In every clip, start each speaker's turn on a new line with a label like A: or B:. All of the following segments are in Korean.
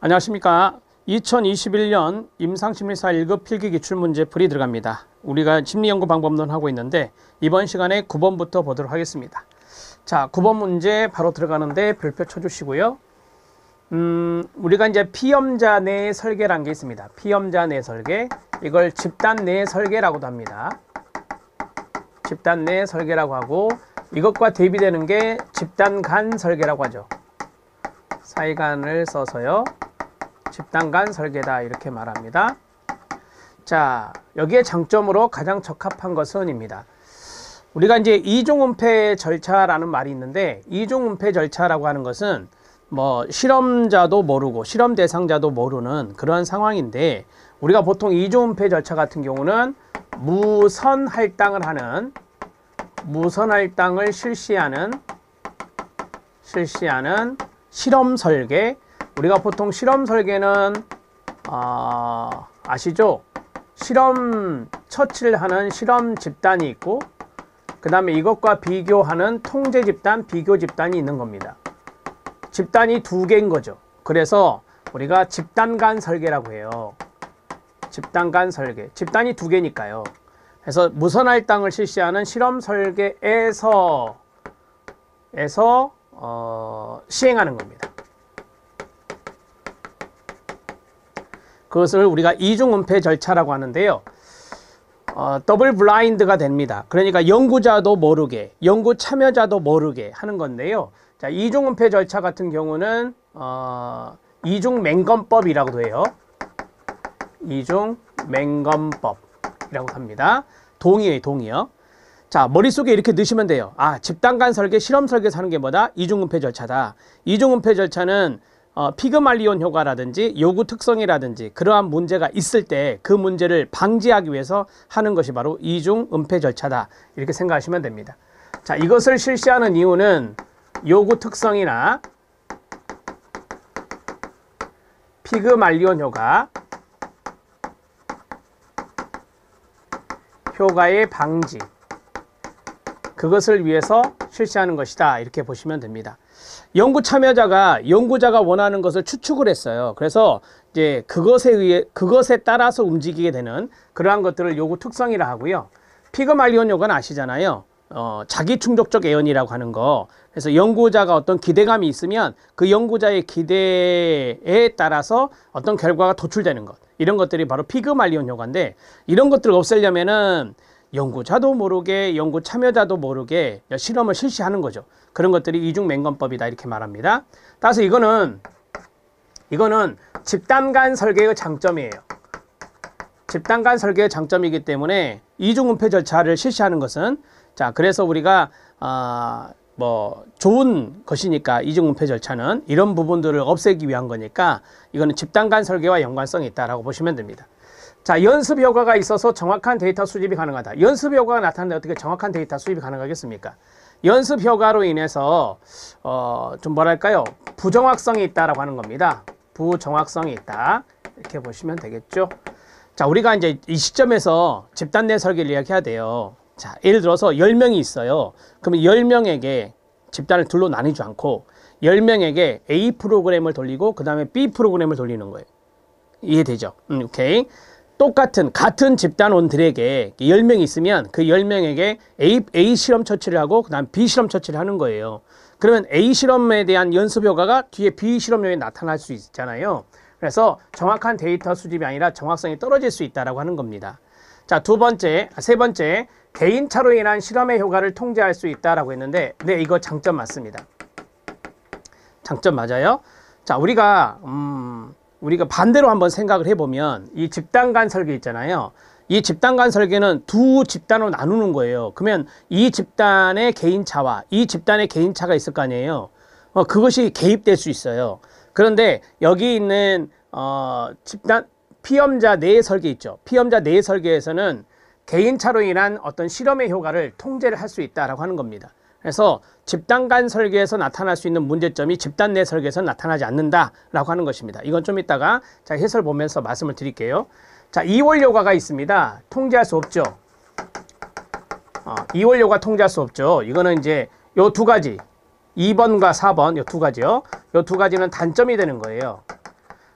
A: 안녕하십니까 2021년 임상심리사 1급 필기 기출문제 풀이 들어갑니다 우리가 심리연구 방법론 하고 있는데 이번 시간에 9번부터 보도록 하겠습니다 자 9번 문제 바로 들어가는데 별표 쳐주시고요 음, 우리가 이제 피험자 내 설계란 게 있습니다 피험자 내 설계 이걸 집단 내 설계라고도 합니다 집단 내 설계라고 하고 이것과 대비되는 게 집단 간 설계라고 하죠 사이간을 써서요 집단 간 설계다 이렇게 말합니다. 자, 여기에 장점으로 가장 적합한 것은 입니다. 우리가 이제 이종은폐 절차라는 말이 있는데 이종은폐 절차라고 하는 것은 뭐 실험자도 모르고 실험 대상자도 모르는 그런 상황인데 우리가 보통 이종은폐 절차 같은 경우는 무선 할당을 하는 무선 할당을 실시하는 실시하는 실험 설계 우리가 보통 실험 설계는 아, 아시죠? 실험 처치를 하는 실험 집단이 있고 그 다음에 이것과 비교하는 통제 집단, 비교 집단이 있는 겁니다. 집단이 두 개인 거죠. 그래서 우리가 집단 간 설계라고 해요. 집단 간 설계. 집단이 두 개니까요. 그래서 무선할당을 실시하는 실험 설계에서 에서 어, 시행하는 겁니다. 그것을 우리가 이중은폐 절차라고 하는데요. 어, 더블 블라인드가 됩니다. 그러니까 연구자도 모르게, 연구 참여자도 모르게 하는 건데요. 자, 이중은폐 절차 같은 경우는 어, 이중맹검법이라고도 해요. 이중맹검법이라고 합니다. 동의의 동의요. 자, 머릿속에 이렇게 넣으시면 돼요. 아, 집단 간 설계, 실험 설계 사는 게 뭐다? 이중은폐 절차다. 이중은폐 절차는 어, 피그말리온 효과라든지 요구 특성이라든지 그러한 문제가 있을 때 그 문제를 방지하기 위해서 하는 것이 바로 이중 은폐 절차다 이렇게 생각하시면 됩니다. 자 이것을 실시하는 이유는 요구 특성이나 피그말리온 효과 효과의 방지 그것을 위해서 실시하는 것이다 이렇게 보시면 됩니다. 연구 참여자가 연구자가 원하는 것을 추측을 했어요. 그래서 이제 그것에 의해 그것에 따라서 움직이게 되는 그러한 것들을 요구 특성이라 하고요. 피그말리온 요건 아시잖아요. 어, 자기 충족적 애언이라고 하는 거. 그래서 연구자가 어떤 기대감이 있으면 그 연구자의 기대에 따라서 어떤 결과가 도출되는 것. 이런 것들이 바로 피그말리온 효과인데 이런 것들을 없애려면은 연구자도 모르게 연구 참여자도 모르게 실험을 실시하는 거죠. 그런 것들이 이중맹건법이다 이렇게 말합니다. 따라서 이거는 이거는 집단 간 설계의 장점이에요. 집단 간 설계의 장점이기 때문에 이중은폐 절차를 실시하는 것은 자 그래서 우리가 아, 뭐 좋은 것이니까 이중은폐 절차는 이런 부분들을 없애기 위한 거니까 이거는 집단 간 설계와 연관성이 있다라고 보시면 됩니다. 자, 연습 효과가 있어서 정확한 데이터 수집이 가능하다. 연습 효과가 나타났는데 어떻게 정확한 데이터 수집이 가능하겠습니까? 연습 효과로 인해서 어, 좀 뭐랄까요? 부정확성이 있다라고 하는 겁니다. 부정확성이 있다. 이렇게 보시면 되겠죠. 자, 우리가 이제 이 시점에서 집단 내 설계를 이야기해야 돼요. 자, 예를 들어서 10명이 있어요. 그러면 10명에게 집단을 둘로 나뉘지 않고 10명에게 A 프로그램을 돌리고 그 다음에 B 프로그램을 돌리는 거예요. 이해되죠? 음, 오케이. 똑같은 같은 집단원들에게 1 0명 있으면 그 10명에게 A, A 실험 처치를 하고 그다음 B 실험 처치를 하는 거예요. 그러면 A 실험에 대한 연습 효과가 뒤에 B 실험에 나타날 수 있잖아요. 그래서 정확한 데이터 수집이 아니라 정확성이 떨어질 수 있다라고 하는 겁니다. 자, 두 번째, 아, 세 번째, 개인차로 인한 실험의 효과를 통제할 수 있다라고 했는데 네, 이거 장점 맞습니다. 장점 맞아요. 자, 우리가 음 우리가 반대로 한번 생각을 해보면 이 집단 간 설계 있잖아요. 이 집단 간 설계는 두 집단으로 나누는 거예요. 그러면 이 집단의 개인차와 이 집단의 개인차가 있을 거 아니에요. 어, 그것이 개입될 수 있어요. 그런데 여기 있는 어, 집단 피험자 내 네 설계 있죠. 피험자 내 네 설계에서는 개인차로 인한 어떤 실험의 효과를 통제를 할 수 있다라고 하는 겁니다. 그래서 집단 간 설계에서 나타날 수 있는 문제점이 집단 내 설계에서 나타나지 않는다라고 하는 것입니다. 이건 좀 이따가 자, 해설 보면서 말씀을 드릴게요. 자, 2월요가가 있습니다. 통제할 수 없죠. 어, 이월요가 통제할 수 없죠. 이거는 이제 요 두 가지, 2번과 4번 요 두 가지요. 요 두 가지는 단점이 되는 거예요.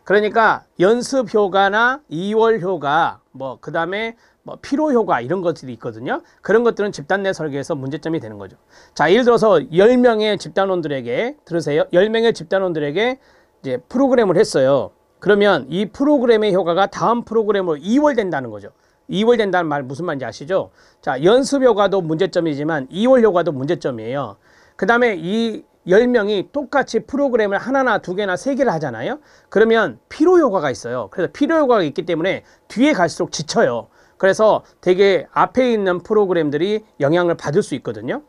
A: 그러니까 연습 효과나 2월 효과 뭐 그다음에 뭐 피로 효과 이런 것들이 있거든요. 그런 것들은 집단 내 설계에서 문제점이 되는 거죠. 자, 예를 들어서 10명의 집단원들에게 들으세요. 10명의 집단원들에게 이제 프로그램을 했어요. 그러면 이 프로그램의 효과가 다음 프로그램으로 이월된다는 거죠. 이월된다는 말 무슨 말인지 아시죠? 자, 연습 효과도 문제점이지만 이월 효과도 문제점이에요. 그다음에 이1 0명이 똑같이 프로그램을 하나나 두 개나 세 개를 하잖아요. 그러면 피로 효과가 있어요. 그래서 피로 효과가 있기 때문에 뒤에 갈수록 지쳐요. 그래서 되게 앞에 있는 프로그램들이 영향을 받을 수 있거든요.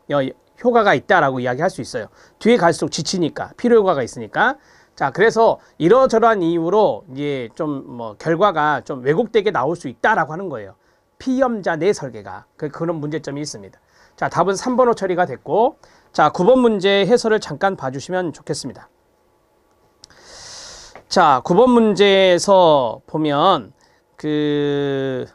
A: 효과가 있다라고 이야기할 수 있어요. 뒤에 갈수록 지치니까 필요 효과가 있으니까. 자, 그래서 이러저러한 이유로 이제 좀 뭐 결과가 좀 왜곡되게 나올 수 있다라고 하는 거예요. 피험자 내 설계가 그, 그런 문제점이 있습니다. 자, 답은 3번호 처리가 됐고 자, 9번 문제 해설을 잠깐 봐주시면 좋겠습니다. 자, 9번 문제에서 보면 그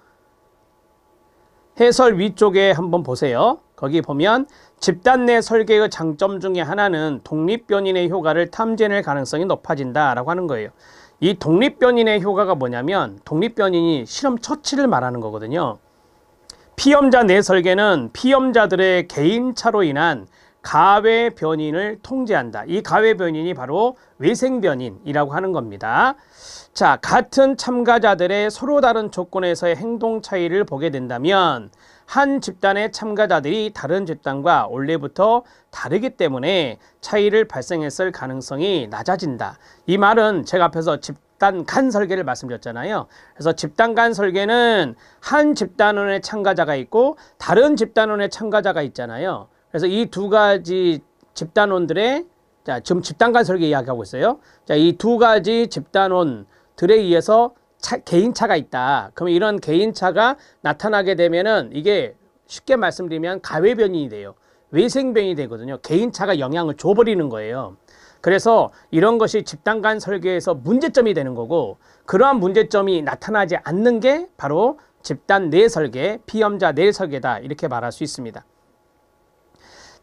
A: 해설 위쪽에 한번 보세요. 거기 보면 집단 내 설계의 장점 중에 하나는 독립변인의 효과를 탐지할 가능성이 높아진다라고 하는 거예요. 이 독립변인의 효과가 뭐냐면 독립변인이 실험 처치를 말하는 거거든요. 피험자 내 설계는 피험자들의 개인차로 인한 가외 변인을 통제한다. 이 가외 변인이 바로 외생 변인이라고 하는 겁니다. 자, 같은 참가자들의 서로 다른 조건에서의 행동 차이를 보게 된다면 한 집단의 참가자들이 다른 집단과 원래부터 다르기 때문에 차이를 발생했을 가능성이 낮아진다. 이 말은 제가 앞에서 집단간 설계를 말씀드렸잖아요. 그래서 집단 간 설계는 한 집단원의 참가자가 있고 다른 집단원의 참가자가 있잖아요. 그래서 이 두 가지 집단원들의 자, 지금 집단 간 설계 이야기하고 있어요. 자, 이 두 가지 집단원들에 의해서 차, 개인차가 있다. 그러면 이런 개인차가 나타나게 되면은 이게 쉽게 말씀드리면 가외변이 돼요. 외생변이 되거든요. 개인차가 영향을 줘버리는 거예요. 그래서 이런 것이 집단 간 설계에서 문제점이 되는 거고 그러한 문제점이 나타나지 않는 게 바로 집단 내 설계, 피험자 내 설계다 이렇게 말할 수 있습니다.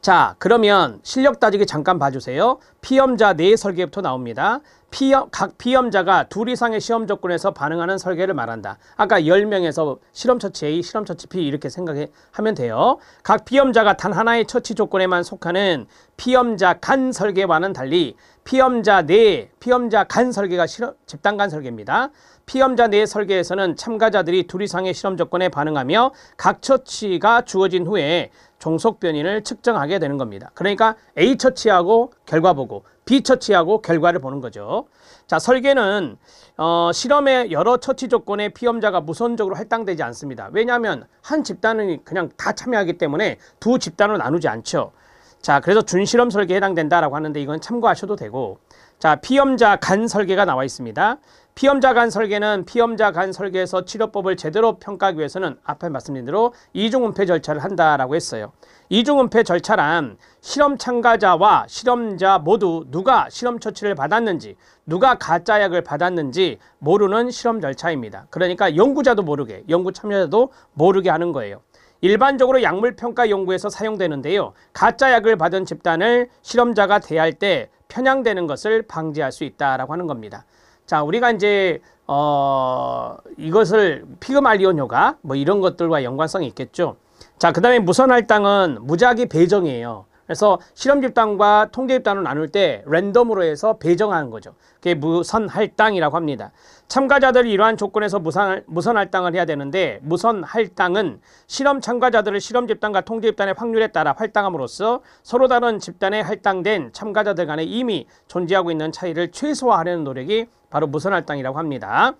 A: 자 그러면 실력 따지기 잠깐 봐주세요. 피험자 네 설계부터 나옵니다. 피험, 각 피험자가 둘 이상의 시험 조건에서 반응하는 설계를 말한다. 아까 10명에서 실험 처치 A, 실험 처치 B 이렇게 생각하면 돼요. 각 피험자가 단 하나의 처치 조건에만 속하는 피험자 간 설계와는 달리 피험자 내, 네, 피험자 간 설계가 실험, 집단 간 설계입니다. 피험자 내 네 설계에서는 참가자들이 둘 이상의 실험 조건에 반응하며 각 처치가 주어진 후에 종속 변인을 측정하게 되는 겁니다. 그러니까 A 처치하고 결과 보고 B 처치하고 결과를 보는 거죠. 자, 설계는 어, 실험의 여러 처치 조건에 피험자가 무선적으로 할당되지 않습니다. 왜냐하면 한 집단은 그냥 다 참여하기 때문에 두 집단으로 나누지 않죠. 자, 그래서 준실험 설계에 해당된다라고 하는데 이건 참고하셔도 되고 자, 피험자 간 설계가 나와 있습니다. 피험자 간 설계는 피험자 간 설계에서 치료법을 제대로 평가하기 위해서는 앞에 말씀드린 대로 이중은폐 절차를 한다라고 했어요. 이중은폐 절차란 실험 참가자와 실험자 모두 누가 실험 처치를 받았는지 누가 가짜 약을 받았는지 모르는 실험 절차입니다. 그러니까 연구자도 모르게 연구 참여자도 모르게 하는 거예요. 일반적으로 약물평가 연구에서 사용되는데요. 가짜 약을 받은 집단을 실험자가 대할 때 편향되는 것을 방지할 수 있다라고 하는 겁니다. 자, 우리가 이제 어 이것을 피그말리온효과 뭐 이런 것들과 연관성이 있겠죠. 자, 그다음에 무선할당은 무작위 배정이에요. 그래서 실험 집단과 통계 집단을 나눌 때 랜덤으로 해서 배정하는 거죠. 그게 무선할당이라고 합니다. 참가자들이 이러한 조건에서 무선, 할당을 해야 되는데 무선할당은 실험 참가자들을 실험 집단과 통계 집단의 확률에 따라 할당함으로써 서로 다른 집단에 할당된 참가자들 간에 이미 존재하고 있는 차이를 최소화하려는 노력이 바로 무선할당이라고 합니다.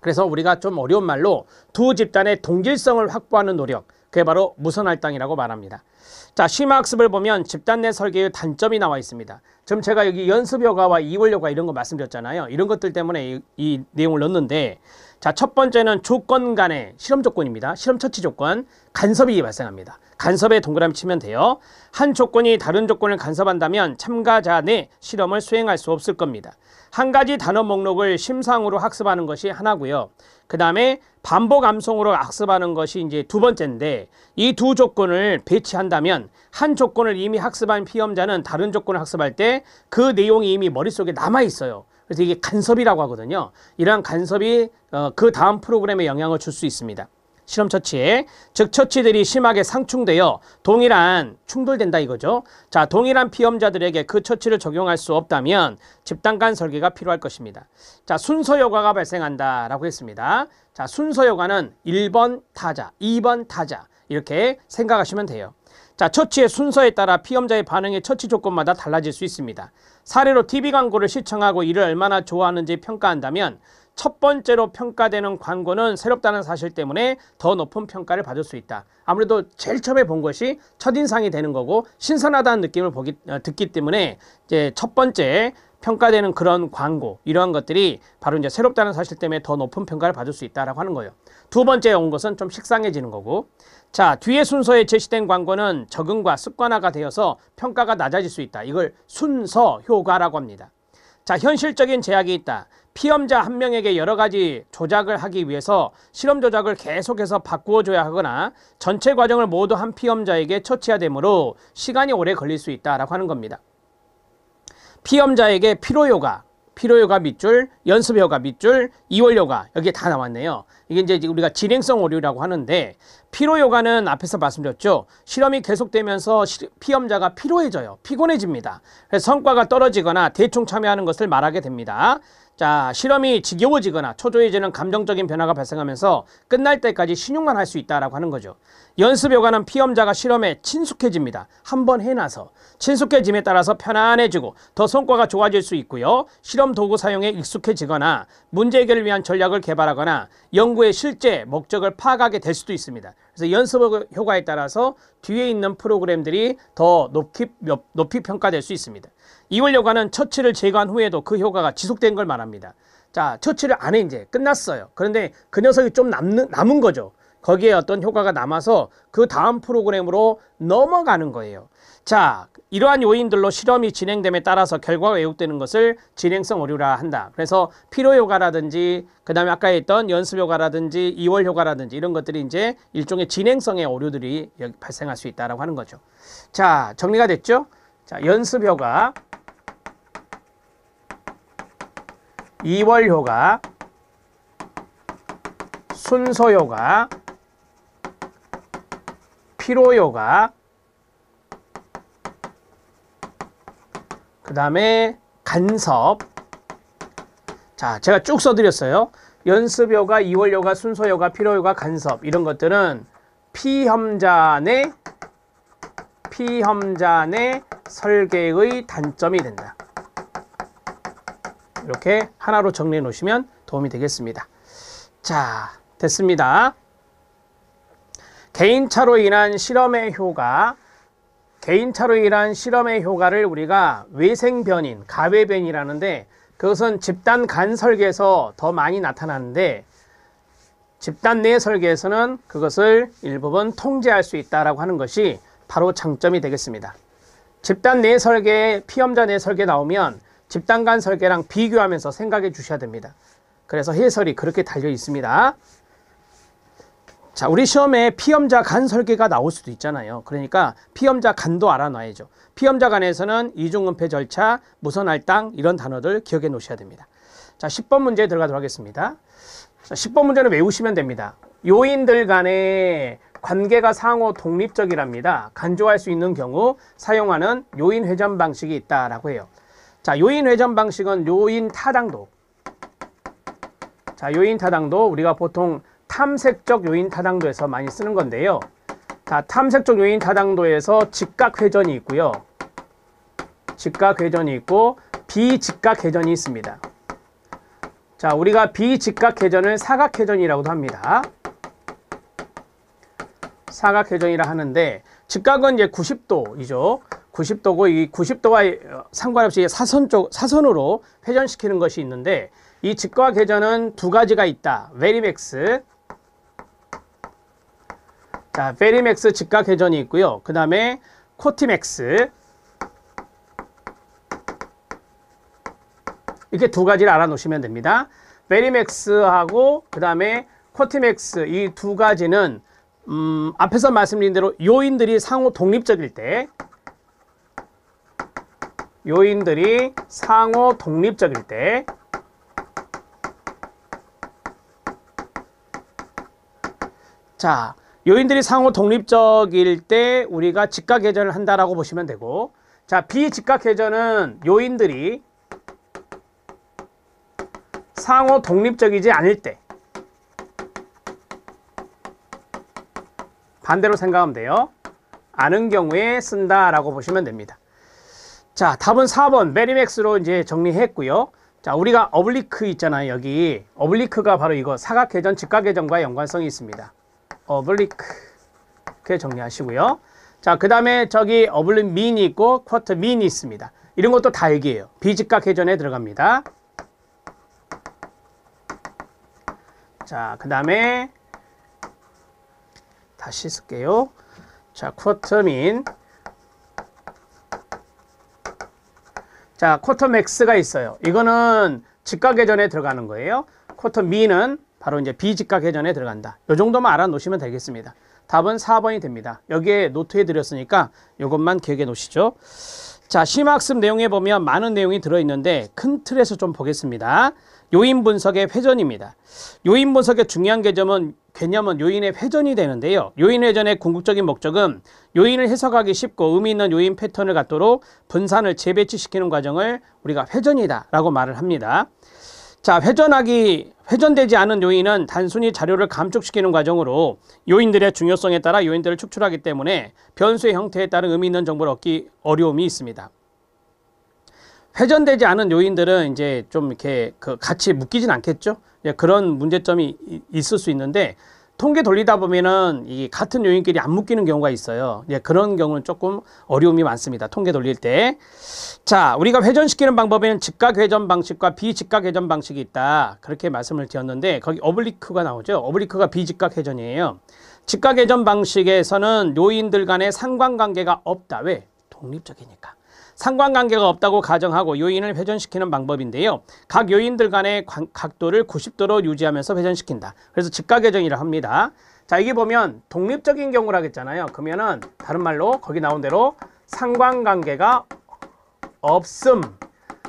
A: 그래서 우리가 좀 어려운 말로 두 집단의 동질성을 확보하는 노력 그게 바로 무선할당이라고 말합니다. 자, 쉬마학습을 보면 집단 내 설계의 단점이 나와 있습니다. 지금 제가 여기 연습 여과와 이월 여과 이런 거 말씀드렸잖아요. 이런 것들 때문에 이, 이 내용을 넣었는데 자, 첫 번째는 조건 간의 실험 조건입니다. 실험 처치 조건, 간섭이 발생합니다. 간섭에 동그라미 치면 돼요. 한 조건이 다른 조건을 간섭한다면 참가자 내 실험을 수행할 수 없을 겁니다. 한 가지 단어 목록을 심상으로 학습하는 것이 하나고요. 그 다음에 반복 암송으로 학습하는 것이 이제 두 번째인데 이 두 조건을 배치한다면 한 조건을 이미 학습한 피험자는 다른 조건을 학습할 때 그 내용이 이미 머릿속에 남아 있어요. 그래서 이게 간섭이라고 하거든요. 이러한 간섭이 어, 그 다음 프로그램에 영향을 줄 수 있습니다. 실험 처치, 즉 처치들이 심하게 상충되어 동일한 충돌된다 이거죠. 자, 동일한 피험자들에게 그 처치를 적용할 수 없다면 집단 간 설계가 필요할 것입니다. 자, 순서 효과가 발생한다라고 했습니다. 자, 순서 효과는 1번 타자, 2번 타자 이렇게 생각하시면 돼요. 자, 처치의 순서에 따라 피험자의 반응의 처치 조건마다 달라질 수 있습니다. 사례로 TV 광고를 시청하고 이를 얼마나 좋아하는지 평가한다면 첫 번째로 평가되는 광고는 새롭다는 사실 때문에 더 높은 평가를 받을 수 있다. 아무래도 제일 처음에 본 것이 첫인상이 되는 거고 신선하다는 느낌을 보기, 어, 듣기 때문에 이제 첫 번째 평가되는 그런 광고 이러한 것들이 바로 이제 새롭다는 사실 때문에 더 높은 평가를 받을 수 있다라고 하는 거예요. 두 번째 온 것은 좀 식상해지는 거고 자 뒤에 순서에 제시된 광고는 적응과 습관화가 되어서 평가가 낮아질 수 있다. 이걸 순서 효과라고 합니다. 자 현실적인 제약이 있다. 피험자 한 명에게 여러 가지 조작을 하기 위해서 실험 조작을 계속해서 바꾸어 줘야 하거나 전체 과정을 모두 한 피험자에게 처치해야 되므로 시간이 오래 걸릴 수 있다라고 하는 겁니다. 피험자에게 피로요가, 피로요가 밑줄, 연습요가 밑줄, 이월요가 여기에 다 나왔네요. 이게 이제 우리가 진행성 오류라고 하는데 피로요가는 앞에서 말씀드렸죠. 실험이 계속되면서 피험자가 피로해져요. 피곤해집니다. 그래서 성과가 떨어지거나 대충 참여하는 것을 말하게 됩니다. 자, 실험이 지겨워지거나 초조해지는 감정적인 변화가 발생하면서 끝날 때까지 신용만 할 수 있다라고 하는 거죠. 연습 요가는 피험자가 실험에 친숙해집니다. 한 번 해놔서 친숙해짐에 따라서 편안해지고 더 성과가 좋아질 수 있고요. 실험 도구 사용에 익숙해지거나 문제 해결을 위한 전략을 개발하거나 연구의 실제 목적을 파악하게 될 수도 있습니다. 그래서 연습 효과에 따라서 뒤에 있는 프로그램들이 더 높이, 높이 평가될 수 있습니다. 이월 요과는 처치를 제거한 후에도 그 효과가 지속된 걸 말합니다. 자, 처치를 안 해 이제 끝났어요. 그런데 그 녀석이 좀 남는, 남은 거죠. 거기에 어떤 효과가 남아서 그 다음 프로그램으로 넘어가는 거예요. 자, 이러한 요인들로 실험이 진행됨에 따라서 결과가 왜곡되는 것을 진행성 오류라 한다. 그래서 피로 효과라든지 그다음에 아까 했던 연습 효과라든지 이월 효과라든지 이런 것들이 이제 일종의 진행성의 오류들이 발생할 수있다라 하는 거죠. 자, 정리가 됐죠? 자, 연습 효과 이월 효과 순서 효과 피로요가 그 다음에 간섭 자 제가 쭉 써드렸어요 연습요가, 이월요가, 순서요가, 피로요가, 간섭 이런 것들은 피험자의 피험자의 설계의 단점이 된다 이렇게 하나로 정리해 놓으시면 도움이 되겠습니다 자 됐습니다 개인차로 인한 실험의 효과 개인차로 인한 실험의 효과를 우리가 외생변인, 가외변이라는데 그것은 집단 간 설계에서 더 많이 나타나는데 집단 내 설계에서는 그것을 일부분 통제할 수 있다라고 하는 것이 바로 장점이 되겠습니다. 집단 내설계 피험자 내 설계 나오면 집단 간 설계랑 비교하면서 생각해 주셔야 됩니다. 그래서 해설이 그렇게 달려 있습니다. 자, 우리 시험에 피험자 간 설계가 나올 수도 있잖아요. 그러니까 피험자 간도 알아놔야죠. 피험자 간에서는 이중은폐 절차, 무선할당 이런 단어들 기억해 놓으셔야 됩니다. 자, 10번 문제 들어가도록 하겠습니다. 자, 10번 문제는 외우시면 됩니다. 요인들 간의 관계가 상호 독립적이랍니다. 간조할 수 있는 경우 사용하는 요인 회전 방식이 있다라고 해요. 자, 요인 회전 방식은 요인 타당도. 자, 요인 타당도 우리가 보통 탐색적 요인 타당도에서 많이 쓰는 건데요. 자, 탐색적 요인 타당도에서 직각회전이 있고요. 직각회전이 있고 비직각회전이 있습니다. 자, 우리가 비직각회전을 사각회전이라고도 합니다. 사각회전이라 하는데 직각은 이제 90도이죠. 90도고 이 90도와 상관없이 사선 쪽 사선으로 회전시키는 것이 있는데 이 직각회전은 두 가지가 있다. 베리맥스 자, 페리맥스 직각회전이 있고요. 그 다음에 코티맥스 이렇게 두 가지를 알아놓으시면 됩니다. 페리맥스하고 그 다음에 코티맥스 이 두 가지는 음, 앞에서 말씀드린 대로 요인들이 상호 독립적일 때 요인들이 상호 독립적일 때 자, 요인들이 상호 독립적일 때 우리가 직각회전을 한다라고 보시면 되고 자 비직각회전은 요인들이 상호 독립적이지 않을 때 반대로 생각하면 돼요. 아는 경우에 쓴다라고 보시면 됩니다. 자, 답은 4번 메리맥스로 이제 정리했고요. 자, 우리가 어블리크 있잖아요. 여기 어블리크가 바로 이거 사각회전, 직각회전과 연관성이 있습니다. 어블이렇게 정리하시고요. 자, 그 다음에 저기 어블릭 민이 있고 쿼터 민이 있습니다. 이런 것도 다 얘기해요. 비직각 회전에 들어갑니다. 자, 그 다음에 다시 쓸게요. 자, 쿼터민. 자, 쿼터맥스가 있어요. 이거는 직각회전에 들어가는 거예요. 쿼터 미는 바로 이제 비직각회전에 들어간다. 이 정도만 알아놓으시면 되겠습니다. 답은 4번이 됩니다. 여기에 노트에 드렸으니까 이것만 기억해 놓으시죠. 자, 심학습 내용에 보면 많은 내용이 들어있는데 큰 틀에서 좀 보겠습니다. 요인 분석의 회전입니다. 요인 분석의 중요한 개념은 개념은 요인의 회전이 되는데요. 요인 회전의 궁극적인 목적은 요인을 해석하기 쉽고 의미 있는 요인 패턴을 갖도록 분산을 재배치시키는 과정을 우리가 회전이다라고 말을 합니다. 자, 회전하기 회전되지 않은 요인은 단순히 자료를 감축시키는 과정으로 요인들의 중요성에 따라 요인들을 축출하기 때문에 변수의 형태에 따른 의미 있는 정보를 얻기 어려움이 있습니다. 회전되지 않은 요인들은 이제 좀 이렇게 그 같이 묶이진 않겠죠. 그런 문제점이 있을 수 있는데 통계 돌리다 보면은 이 같은 요인끼리 안 묶이는 경우가 있어요. 예, 그런 경우는 조금 어려움이 많습니다. 통계 돌릴 때. 자, 우리가 회전시키는 방법에는 직각 회전 방식과 비직각 회전 방식이 있다. 그렇게 말씀을 드렸는데 거기 어블리크가 나오죠. 어블리크가 비직각 회전이에요. 직각 회전 방식에서는 요인들 간의 상관관계가 없다. 왜? 독립적이니까. 상관관계가 없다고 가정하고 요인을 회전시키는 방법인데요. 각 요인들 간의 관, 각도를 90도로 유지하면서 회전시킨다. 그래서 직각회전이라 합니다. 자 여기 보면 독립적인 경우라했잖아요 그러면은 다른 말로 거기 나온 대로 상관관계가 없음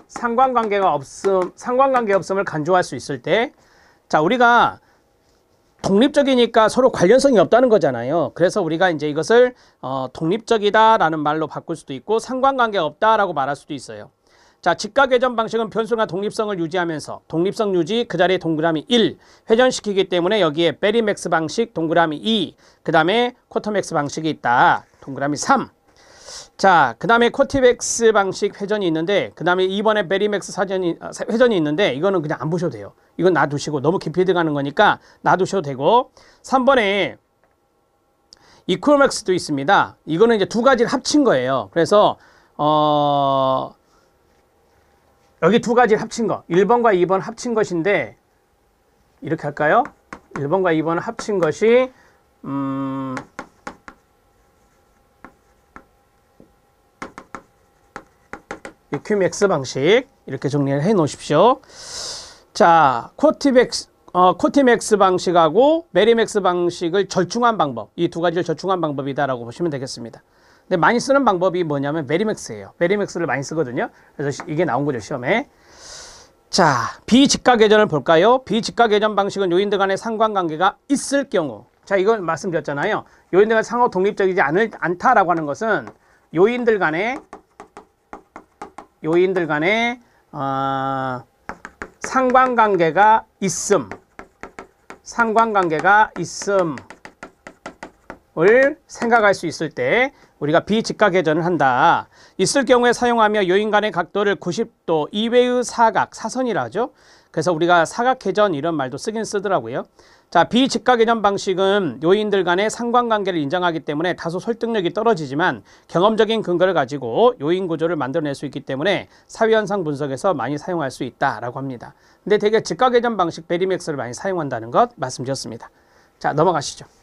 A: 상관관계가 없음 상관관계 없음을 간주할 수 있을 때자 우리가 독립적이니까 서로 관련성이 없다는 거잖아요. 그래서 우리가 이제 이것을 어, 독립적이다라는 말로 바꿀 수도 있고 상관관계 없다라고 말할 수도 있어요. 자, 직각 회전 방식은 변수가 독립성을 유지하면서 독립성 유지 그 자리에 동그라미 1 회전시키기 때문에 여기에 베리맥스 방식 동그라미 2, 그다음에 쿼터맥스 방식이 있다. 동그라미 3. 자, 그 다음에 코티백스 방식 회전이 있는데, 그 다음에 이번에 베리맥스 사전이, 아, 회전이 있는데, 이거는 그냥 안 보셔도 돼요. 이건 놔두시고, 너무 깊이 들어가는 거니까 놔두셔도 되고, 3번에 이코맥스도 있습니다. 이거는 이제 두 가지를 합친 거예요. 그래서, 어, 여기 두 가지를 합친 거, 1번과 2번 합친 것인데, 이렇게 할까요? 1번과 2번 합친 것이, 음, 큐맥스 방식 이렇게 정리를 해 놓으십시오. 자, 코티맥스 어, 코티맥스 방식하고 메리맥스 방식을 절충한 방법 이 두 가지를 절충한 방법이다라고 보시면 되겠습니다. 근데 많이 쓰는 방법이 뭐냐면 메리맥스예요. 메리맥스를 많이 쓰거든요. 그래서 이게 나온 거죠 시험에. 자, 비직각회전을 볼까요? 비직각회전 방식은 요인들 간의 상관관계가 있을 경우 자 이건 말씀드렸잖아요. 요인들 간 상호 독립적이지 않을, 않다라고 하는 것은 요인들 간의 요인들 간에 어, 상관관계가 있음 상관관계가 있음을 생각할 수 있을 때 우리가 비직각회전을 한다. 있을 경우에 사용하며 요인 간의 각도를 90도 이외의 사각, 사선이라 하죠. 그래서 우리가 사각회전 이런 말도 쓰긴 쓰더라고요. 자, 비집가 개념 방식은 요인들 간의 상관관계를 인정하기 때문에 다소 설득력이 떨어지지만 경험적인 근거를 가지고 요인 구조를 만들어낼 수 있기 때문에 사회현상 분석에서 많이 사용할 수 있다라고 합니다. 근데 대개 집가 개념 방식 베리맥스를 많이 사용한다는 것 말씀드렸습니다. 자, 넘어가시죠.